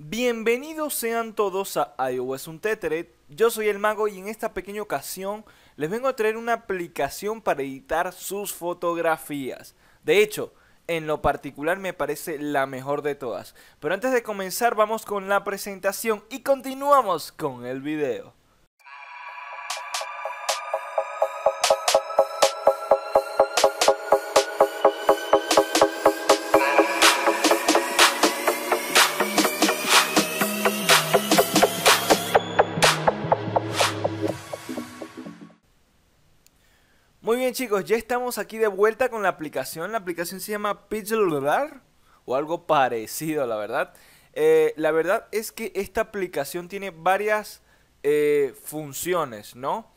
Bienvenidos sean todos a iOS Untethered, yo soy el mago y en esta pequeña ocasión les vengo a traer una aplicación para editar sus fotografías. De hecho, en lo particular me parece la mejor de todas. Pero antes de comenzar vamos con la presentación y continuamos con el video. chicos, ya estamos aquí de vuelta con la aplicación. La aplicación se llama Pixelular o algo parecido, la verdad. Eh, la verdad es que esta aplicación tiene varias eh, funciones, ¿no?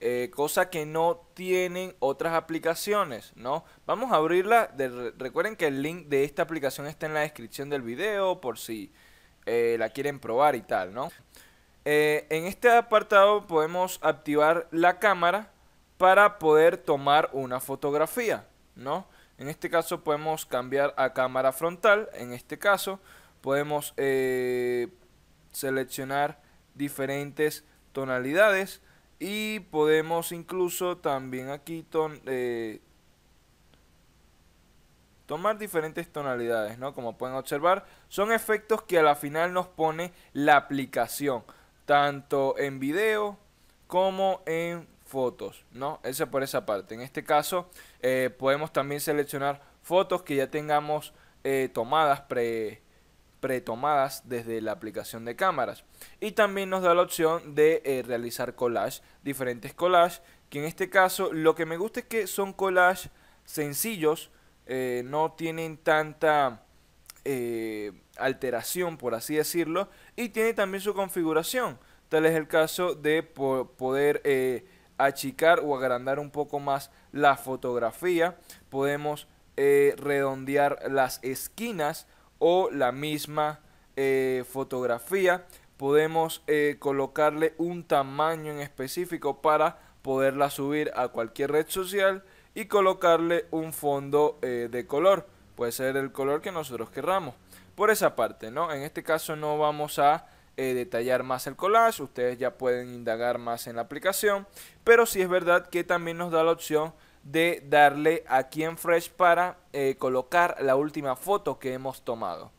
Eh, cosa que no tienen otras aplicaciones, ¿no? Vamos a abrirla. recuerden que el link de esta aplicación está en la descripción del video por si la quieren probar y tal, ¿no? en este apartado podemos activar la cámara para poder tomar una fotografía, ¿no? En este caso podemos cambiar a cámara frontal, en este caso podemos eh, seleccionar diferentes tonalidades y podemos incluso también aquí eh, tomar diferentes tonalidades, ¿no? Como pueden observar, son efectos que a la final nos pone la aplicación, tanto en video como en fotos, ¿no? esa por esa parte. En este caso, eh, podemos también seleccionar fotos que ya tengamos eh, tomadas pre pretomadas desde la aplicación de cámaras y también nos da la opción de eh, realizar collage diferentes collages que en este caso lo que me gusta es que son collages sencillos no tienen tanta alteración por así decirlo y tiene también su configuración tal es el caso de poder achicar o agrandar un poco más la fotografía. Podemos eh, redondear las esquinas o la misma eh, fotografía. Podemos eh, colocarle un tamaño en específico para poderla subir a cualquier red social y colocarle un fondo de color. Puede ser el color que nosotros querramos. Por esa parte, ¿no? En este caso no vamos a eh, detallar más el collage, ustedes ya pueden indagar más en la aplicación, pero si es verdad que también nos da la opción de darle aquí en Fresh para eh, colocar la última foto que hemos tomado.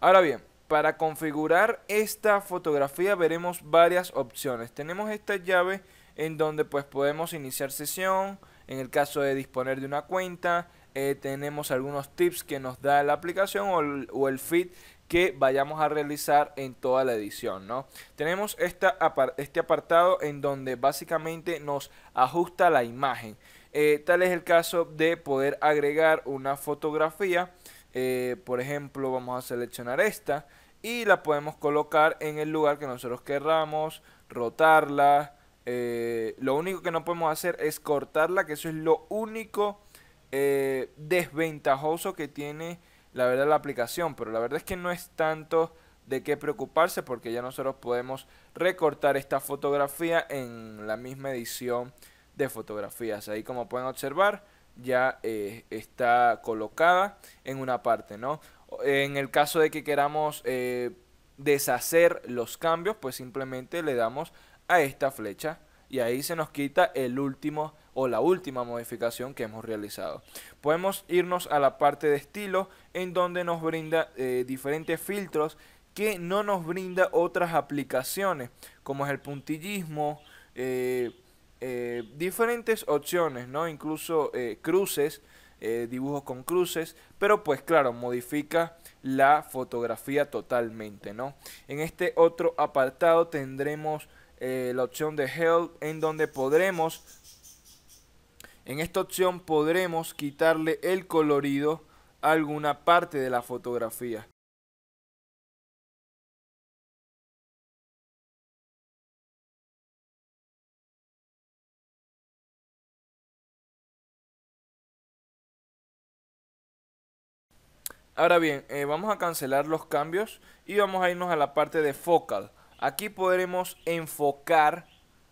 Ahora bien, para configurar esta fotografía veremos varias opciones. Tenemos esta llave en donde pues podemos iniciar sesión, en el caso de disponer de una cuenta, eh, tenemos algunos tips que nos da la aplicación o el, fit feed que vayamos a realizar en toda la edición, Tenemos esta, este apartado en donde básicamente nos ajusta la imagen. Eh, tal es el caso de poder agregar una fotografía. Eh, por ejemplo, vamos a seleccionar esta y la podemos colocar en el lugar que nosotros querramos, rotarla. lo único que no podemos hacer es cortarla, que eso es lo único eh, desventajoso que tiene la verdad la aplicación, pero la verdad es que no es tanto de qué preocuparse porque ya nosotros podemos recortar esta fotografía en la misma edición de fotografías. Ahí como pueden observar ya eh, está colocada en una parte, ¿no? En el caso de que queramos eh, deshacer los cambios, pues simplemente le damos a esta flecha y ahí se nos quita el último o la última modificación que hemos realizado. Podemos irnos a la parte de estilo en donde nos brinda eh, diferentes filtros que no nos brinda otras aplicaciones como es el puntillismo, eh, eh, diferentes opciones, ¿no? incluso cruces, dibujos con cruces, pero pues claro, modifica la fotografía totalmente. ¿no? En este otro apartado tendremos eh, la opción de Help, en donde podremos, en esta opción podremos quitarle el colorido a alguna parte de la fotografía. Ahora bien, eh, vamos a cancelar los cambios y vamos a irnos a la parte de focal. Aquí podremos enfocar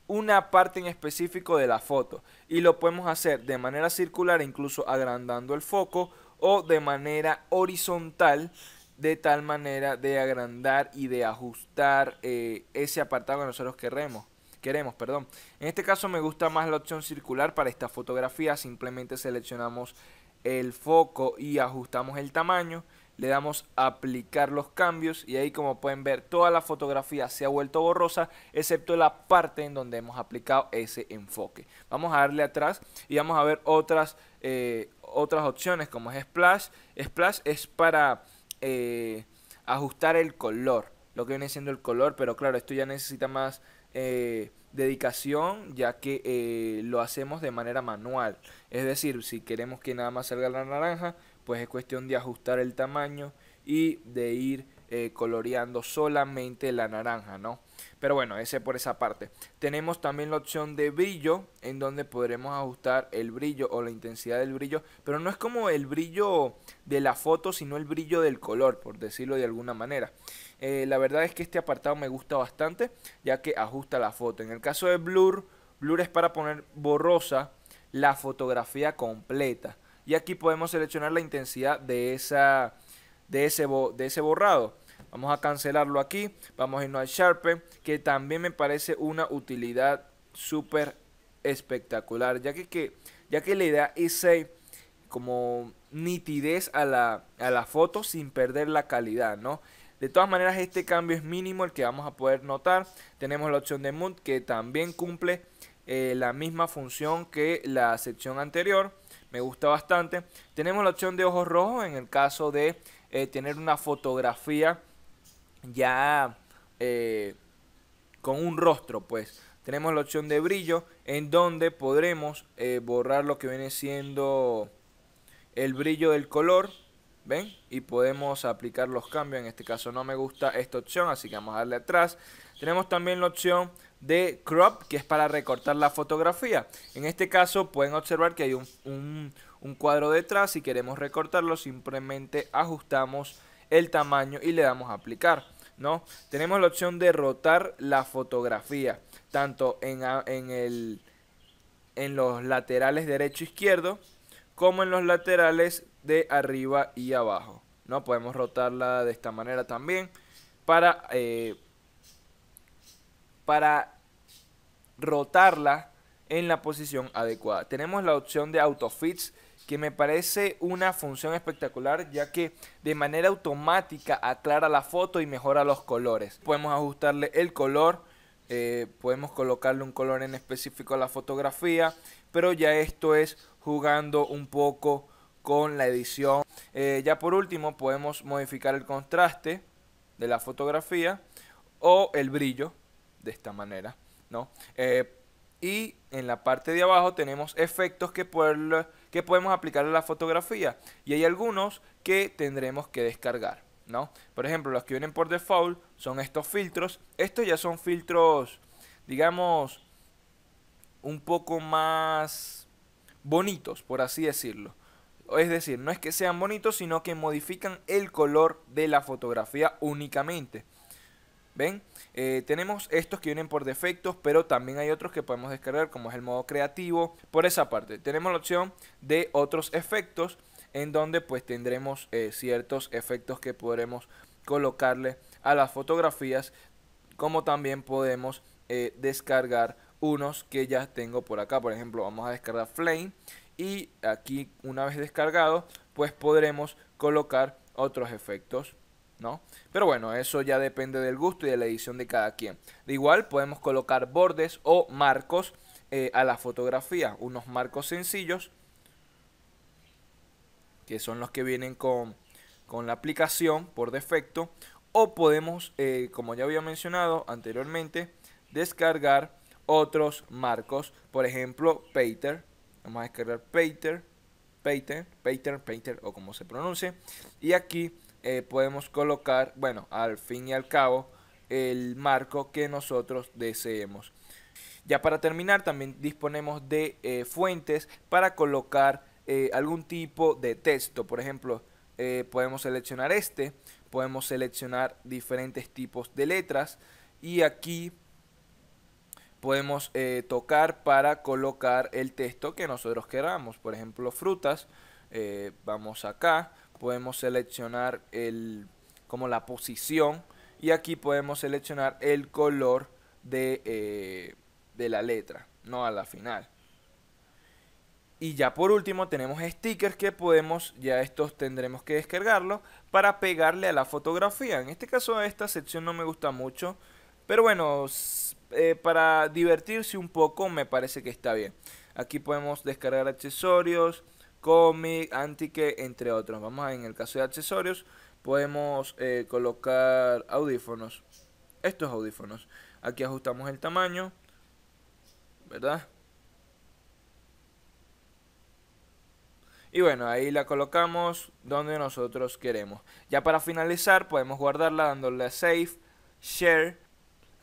una parte en específico de la foto y lo podemos hacer de manera circular, incluso agrandando el foco o de manera horizontal de tal manera de agrandar y de ajustar eh, ese apartado que nosotros queremos. Queremos, perdón. En este caso me gusta más la opción circular para esta fotografía. Simplemente seleccionamos el foco y ajustamos el tamaño le damos a aplicar los cambios y ahí como pueden ver toda la fotografía se ha vuelto borrosa excepto la parte en donde hemos aplicado ese enfoque vamos a darle atrás y vamos a ver otras eh, otras opciones como es splash splash es para eh, ajustar el color lo que viene siendo el color pero claro esto ya necesita más eh, dedicación ya que lo hacemos de manera manual es decir si queremos que nada más salga la naranja pues es cuestión de ajustar el tamaño y de ir eh, coloreando solamente la naranja, ¿no? Pero bueno, ese por esa parte. Tenemos también la opción de brillo, en donde podremos ajustar el brillo o la intensidad del brillo, pero no es como el brillo de la foto, sino el brillo del color, por decirlo de alguna manera. Eh, la verdad es que este apartado me gusta bastante, ya que ajusta la foto. En el caso de blur, blur es para poner borrosa la fotografía completa y aquí podemos seleccionar la intensidad de, esa, de, ese, de ese borrado. Vamos a cancelarlo aquí, vamos a irnos a Sharpen, que también me parece una utilidad súper espectacular, ya que, que, ya que le da ese eh, como nitidez a la, foto sin perder la calidad, ¿no? De todas maneras, este cambio es mínimo el que vamos a poder notar. Tenemos la opción de Mood que también cumple eh, la misma función que la sección anterior me gusta bastante. Tenemos la opción de ojos rojos en el caso de eh, tener una fotografía ya eh, con un rostro, pues. Tenemos la opción de brillo en donde podremos eh, borrar lo que viene siendo el brillo del color, ¿ven? Y podemos aplicar los cambios, en este caso no me gusta esta opción, así que vamos a darle atrás. Tenemos también la opción de crop, que es para recortar la fotografía. En este caso pueden observar que hay un, cuadro detrás. Si queremos recortarlo, simplemente ajustamos el tamaño y le damos a aplicar. ¿no? Tenemos la opción de rotar la fotografía, tanto en, el, en los laterales derecho-izquierdo, e como en los laterales de arriba y abajo. ¿no? Podemos rotarla de esta manera también para, eh, para rotarla en la posición adecuada. Tenemos la opción de autofits que me parece una función espectacular ya que de manera automática aclara la foto y mejora los colores. Podemos ajustarle el color, eh, podemos colocarle un color en específico a la fotografía, pero ya esto es jugando un poco con la edición. Eh, ya por último podemos modificar el contraste de la fotografía o el brillo de esta manera. ¿no? Eh, y en la parte de abajo tenemos efectos que, que podemos aplicar a la fotografía y hay algunos que tendremos que descargar, ¿no? Por ejemplo, los que vienen por default son estos filtros. Estos ya son filtros, digamos, un poco más bonitos, por así decirlo. Es decir, no es que sean bonitos, sino que modifican el color de la fotografía únicamente. ¿Ven? Eh, tenemos estos que vienen por defectos, pero también hay otros que podemos descargar, como es el modo creativo. Por esa parte, tenemos la opción de otros efectos, en donde pues tendremos eh, ciertos efectos que podremos colocarle a las fotografías, como también podemos eh, descargar unos que ya tengo por acá. Por ejemplo, vamos a descargar Flame y aquí una vez descargado, pues podremos colocar otros efectos pero bueno, eso ya depende del gusto y de la edición de cada quien. De igual podemos colocar bordes o marcos eh, a la fotografía, unos marcos sencillos que son los que vienen con, la aplicación por defecto o podemos, eh, como ya había mencionado anteriormente, descargar otros marcos, por ejemplo, Pater. Vamos a descargar Pater. Pater. Painter, Painter o como se pronuncie. Y aquí eh, podemos colocar, bueno, al fin y al cabo, el marco que nosotros deseemos. Ya para terminar, también disponemos de eh, fuentes para colocar eh, algún tipo de texto. Por ejemplo, podemos seleccionar este, podemos seleccionar diferentes tipos de letras y aquí podemos tocar para colocar el texto que nosotros queramos. Por ejemplo, frutas. vamos acá, podemos seleccionar el, como la posición y aquí podemos seleccionar el color eh, de, la letra, no a la final. Y ya por último tenemos stickers que podemos, ya estos tendremos que descargarlo para pegarle a la fotografía. En este caso esta sección no me gusta mucho, pero bueno, eh, para divertirse un poco me parece que está bien. Aquí podemos descargar accesorios, cómic, antique, entre otros. Vamos a, en el caso de accesorios, podemos eh, colocar audífonos. Estos audífonos. Aquí ajustamos el tamaño, ¿verdad? Y bueno, ahí la colocamos donde nosotros queremos. Ya para finalizar, podemos guardarla dándole a Save, Share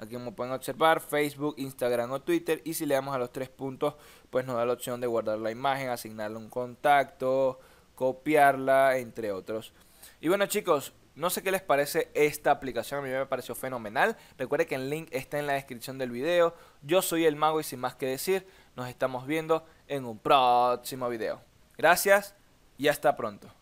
Aquí como pueden observar, Facebook, Instagram o Twitter. Y si le damos a los tres puntos, pues nos da la opción de guardar la imagen, asignarle un contacto, copiarla, entre otros. Y bueno chicos, no sé qué les parece esta aplicación, a mí me pareció fenomenal. Recuerden que el link está en la descripción del video. Yo soy el mago y sin más que decir, nos estamos viendo en un próximo video. Gracias y hasta pronto.